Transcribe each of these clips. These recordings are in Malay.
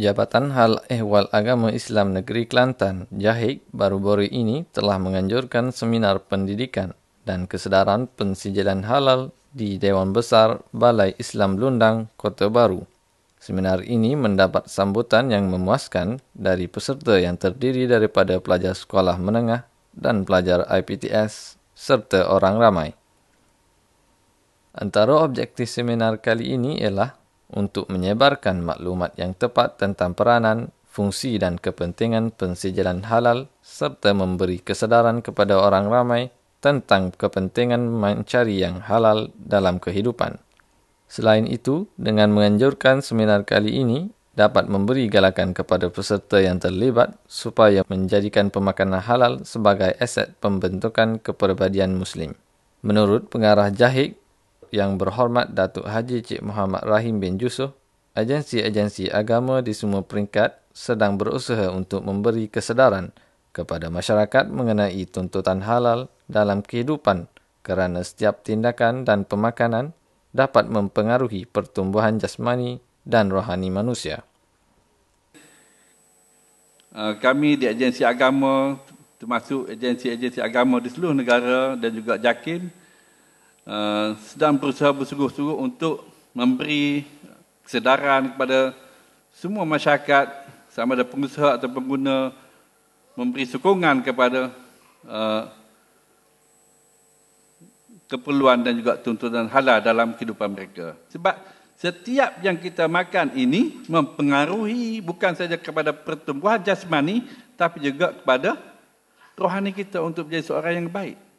Jabatan Hal Ehwal Agama Islam Negeri Kelantan, Jahik, baru-baru ini telah menganjurkan seminar pendidikan dan kesedaran pensijilan halal di Dewan Besar Balai Islam Lundang, Kota Baru. Seminar ini mendapat sambutan yang memuaskan dari peserta yang terdiri daripada pelajar sekolah menengah dan pelajar IPTS serta orang ramai. Antara objektif seminar kali ini ialah untuk menyebarkan maklumat yang tepat tentang peranan, fungsi dan kepentingan pensijilan halal serta memberi kesedaran kepada orang ramai tentang kepentingan mencari yang halal dalam kehidupan. Selain itu, dengan menganjurkan seminar kali ini dapat memberi galakan kepada peserta yang terlibat supaya menjadikan pemakanan halal sebagai aset pembentukan keperibadian muslim. Menurut pengarah Jahik yang Berhormat Datuk Haji Cik Muhammad Rahim bin Yusuf, agensi-agensi agama di semua peringkat sedang berusaha untuk memberi kesedaran kepada masyarakat mengenai tuntutan halal dalam kehidupan kerana setiap tindakan dan pemakanan dapat mempengaruhi pertumbuhan jasmani dan rohani manusia. Uh, kami di agensi agama termasuk agensi-agensi agama di seluruh negara dan juga JAKIM Eh, sedang berusaha bersungguh-sungguh untuk memberi kesedaran kepada semua masyarakat sama ada pengusaha atau pengguna memberi sokongan kepada uh, keperluan dan juga tuntutan halal dalam kehidupan mereka. Sebab setiap yang kita makan ini mempengaruhi bukan saja kepada pertumbuhan jasmani tapi juga kepada rohani kita untuk menjadi seorang yang baik.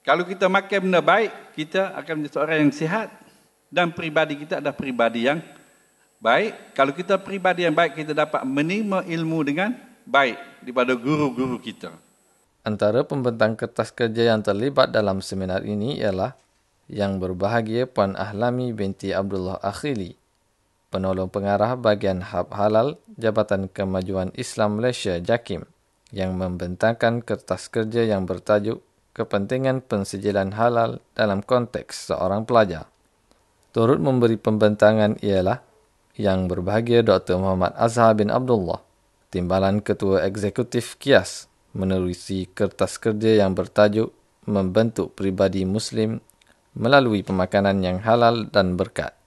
Kalau kita makan benda baik, kita akan menjadi seorang yang sihat. Dan pribadi kita adalah pribadi yang baik. Kalau kita pribadi yang baik, kita dapat menerima ilmu dengan baik daripada guru-guru kita. Antara pembentang kertas kerja yang terlibat dalam seminar ini ialah yang berbahagia Puan Ahlami binti Abdullah Akhili, penolong pengarah bagian Hab Halal Jabatan Kemajuan Islam Malaysia JAKIM yang membentangkan kertas kerja yang bertajuk kepentingan pensijilan halal dalam konteks seorang pelajar. Turut memberi pembentangan ialah yang berbahagia Dr. Muhammad Azhar bin Abdullah, Timbalan Ketua Eksekutif KIAS menerusi kertas kerja yang bertajuk Membentuk Pribadi Muslim Melalui Pemakanan yang Halal dan Berkat.